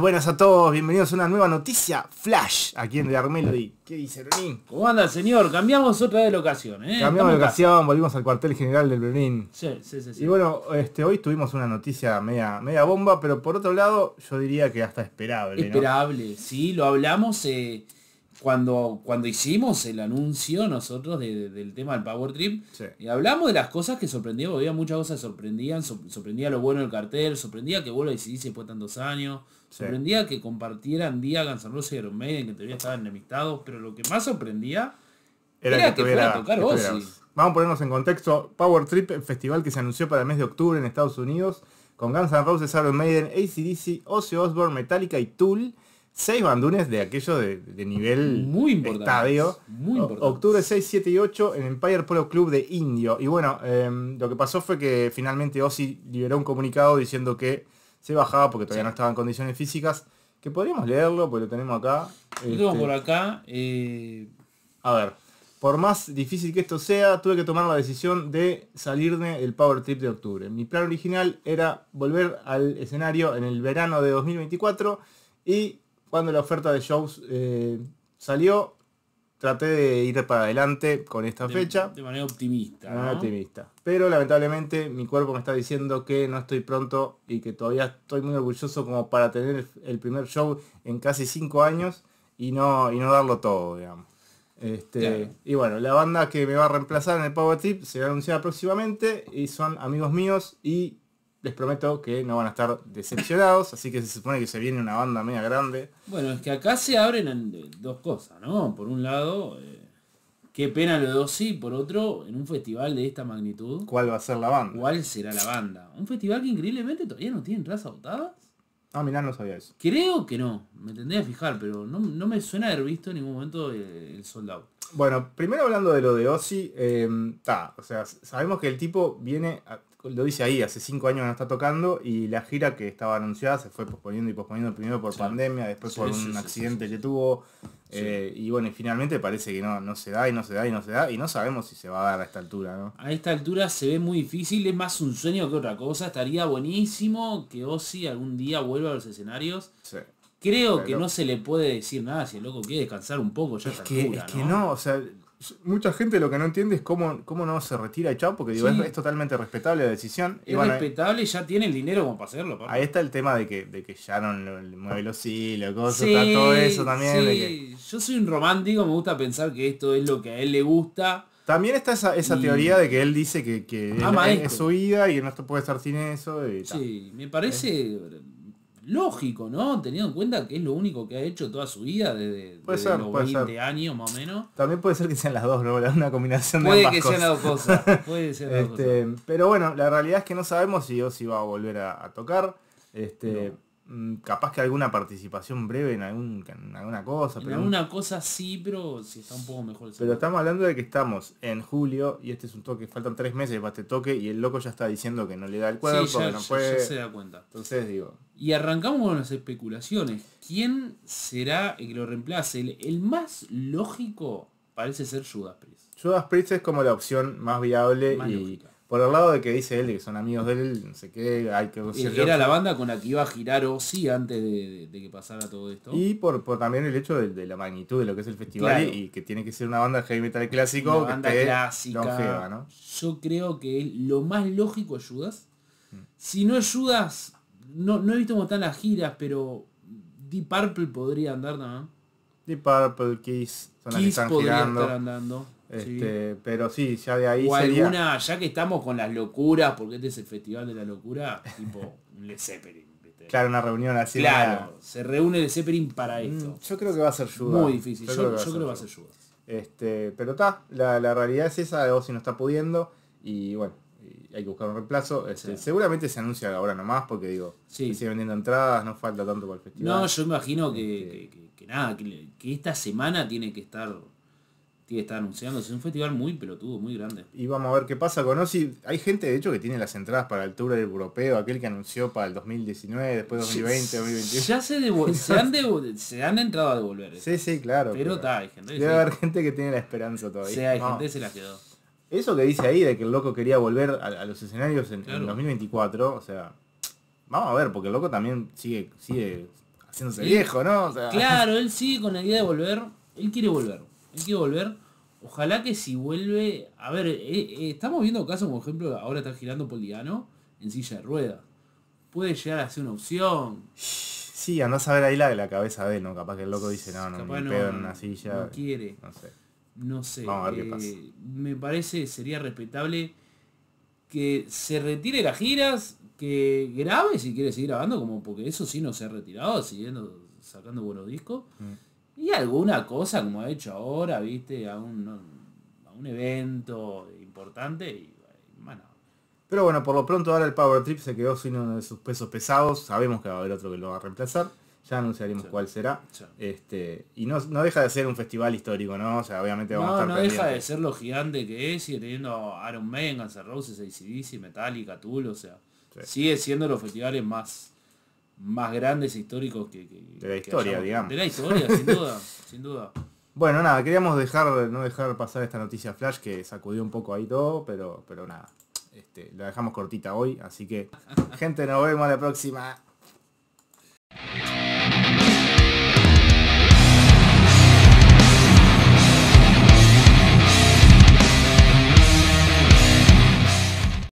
Buenas, a todos, bienvenidos a una nueva noticia Flash aquí en Dark Melody. ¿Qué dice Brenín? ¿Cómo anda, señor? Cambiamos otra de locación, ¿eh? Cambiamos de locación, volvimos al cuartel general del Berlín. Sí, sí, sí, sí. Y bueno, este, hoy tuvimos una noticia media, media bomba, pero por otro lado, yo diría que hasta esperable. Esperable, sí, lo hablamos. Eh cuando, cuando hicimos el anuncio nosotros del tema del Power Trip, y hablamos de las cosas que sorprendían, había muchas cosas que sorprendían, sorprendía lo bueno del cartel, sorprendía que vuelve y si después de tantos años, sorprendía que compartieran día Guns N' y Iron Maiden, que todavía estaban enemistados, pero lo que más sorprendía era, que, fuera a tocar Vamos a ponernos en contexto, Power Trip, el festival que se anunció para el mes de octubre en Estados Unidos, con Guns N' Roses, Iron Maiden, ACDC, Ozzy Osbourne, Metallica y Tool, Seis bandunes de aquello de, nivel muy estadio. Muy importante. Octubre 6, 7 y 8 en Empire Polo Club de Indio. Y bueno, em, lo que pasó fue que finalmente Ozzy liberó un comunicado diciendo que se bajaba porque todavía no estaba en condiciones físicas. Que podríamos leerlo, porque lo tenemos acá. Lo este, por acá. Eh, A ver. Por más difícil que esto sea, tuve que tomar la decisión de salirme el Power Trip de octubre. Mi plan original era volver al escenario en el verano de 2024 y cuando la oferta de shows eh, salió, traté de ir para adelante con esta fecha. De manera optimista. Ah, optimista. Pero lamentablemente mi cuerpo me está diciendo que no estoy pronto y que todavía estoy muy orgulloso como para tener el primer show en casi cinco años y no, y no darlo todo, digamos. Este, y bueno, la banda que me va a reemplazar en el Power Trip se va a anunciar próximamente y son amigos míos y les prometo que no van a estar decepcionados, así que se supone que se viene una banda media grande. Bueno, es que acá se abren eh, dos cosas, ¿no? Por un lado, eh, qué pena lo de Ozzy, por otro, en un festival de esta magnitud. ¿Cuál va a ser la banda? ¿Cuál será la banda? Un festival que increíblemente todavía no tiene entradas agotadas. Ah, mirá, no sabía eso. Creo que no, me tendría que fijar, pero no, me suena haber visto en ningún momento eh, el, soldado. Bueno, primero hablando de lo de Ozzy, está, o sea, sabemos que el tipo viene, a lo dice ahí, hace cinco años que no está tocando y la gira que estaba anunciada se fue posponiendo y posponiendo primero por pandemia, después por un accidente que tuvo. Eh, y bueno, finalmente parece que no, no se da y no se da y no se da y no sabemos si se va a dar a esta altura, ¿no? A esta altura se ve muy difícil, es más un sueño que otra cosa. Estaría buenísimo que Ozzy algún día vuelva a los escenarios. Creo que no se le puede decir nada si el loco quiere descansar un poco ya. Es, que, que no, o sea, mucha gente lo que no entiende es cómo, cómo no se retira Chao, porque es, totalmente respetable la decisión. Es respetable y ya tiene el dinero como para hacerlo. Ahí está el tema de que, de que Sharon le mueve los hilos, todo eso también. Yo soy un romántico, me gusta pensar que esto es lo que a él le gusta. También está esa, teoría de que él dice que, que es su vida y que no puede estar sin eso. Y sí, me parece... Eh lógico, ¿no? Teniendo en cuenta que es lo único que ha hecho toda su vida desde, los 20 años más o menos. También puede ser que sean las dos, ¿no? Una combinación puede de que sean las dos cosas. Puede ser este, Pero bueno, la realidad es que no sabemos si Ozzy va a volver a, tocar. Este, Mm, capaz que alguna participación breve en, alguna cosa. En pero alguna cosa sí, pero si está un poco mejor. pero estamos hablando de que estamos en julio y este es un toque, faltan tres meses para este toque y el loco ya está diciendo que no le da el cuerpo, no puede. se da cuenta. Entonces digo. Y arrancamos con las especulaciones. ¿Quién será el que lo reemplace? El, más lógico parece ser Judas Priest. Judas Priest es como la opción más viable y lógica por el lado de que dice él, que son amigos de él, no sé qué, hay que... Eh, era la banda con la que iba a girar sí antes de, que pasara todo esto. Y por, también el hecho de, la magnitud de lo que es el festival y que tiene que ser una banda de heavy metal clásico. banda clásica. Yo creo que lo más lógico Ayudas mm. Si no ayudas no, no he visto cómo están las giras, pero Deep Purple podría andar también. Deep Purple, Kiss, Kiss Estar andando. Este, pero sí, ya de ahí. O alguna, ya que estamos con las locuras, porque este es el Festival de la Locura, tipo Le Zeppelin. Claro, una reunión así. Claro, se reúne Le Zeppelin para mm, esto. yo creo que va a ser lluvia. Muy difícil, yo, creo, que va a ser lluvia. Este, pero está, la, realidad es esa, si no está pudiendo y bueno, hay que buscar un reemplazo. Este, seguramente se anuncia ahora nomás porque digo, sí. sigue vendiendo entradas, no falta tanto para el festival. No, yo imagino que, este. nada, que esta semana tiene que estar tiene que anunciándose. Es un festival muy pelotudo, muy grande. Y vamos a ver qué pasa con si Hay gente, de hecho, que tiene las entradas para el Tour Europeo, aquel que anunció para el 2019, después 2020, 2021. Ya se, se, han, se han entrado a devolver. Sí, sí, claro. Pero está, hay gente. Debe haber gente que tiene la esperanza todavía. Sí, hay gente se la quedó. Eso que dice ahí de que el loco quería volver a, los escenarios en, 2024, o sea, vamos a ver, porque el loco también sigue, sigue haciéndose viejo, ¿no? Claro, él sigue con la idea de volver, él quiere volver hay que volver. Ojalá que si vuelve. A ver, eh, eh, estamos viendo casos, por ejemplo, ahora está girando Poligano en silla de ruedas. Puede llegar a ser una opción. Sí, andás a ver ahí la, la cabeza de él, ¿no? Capaz que el loco dice, no, no, no, en una silla. No quiere. No sé. No sé. Eh, me parece, sería respetable que se retire las giras, que grabe si quiere seguir grabando, como porque eso sí no se ha retirado, siguiendo sacando buenos discos. Mm. Y alguna cosa como ha hecho ahora, viste, a un, evento importante bueno. Pero bueno, por lo pronto ahora el Power Trip se quedó sin uno de sus pesos pesados. Sabemos que va a haber otro que lo va a reemplazar. Ya anunciaremos cuál será. Este, y no, deja de ser un festival histórico, ¿no? O sea, obviamente vamos a estar No deja de ser lo gigante que es, y teniendo aaron Man, Guns N' Roses, ACDC, Metallica, Tool, o sea, sigue siendo los festivales más más grandes e históricos que, de la historia, digamos. De la historia, sin duda, sin duda. Bueno, nada, queríamos dejar, no dejar pasar esta noticia flash que sacudió un poco ahí todo, pero, pero nada. Este, la dejamos cortita hoy, así que gente, nos vemos la próxima.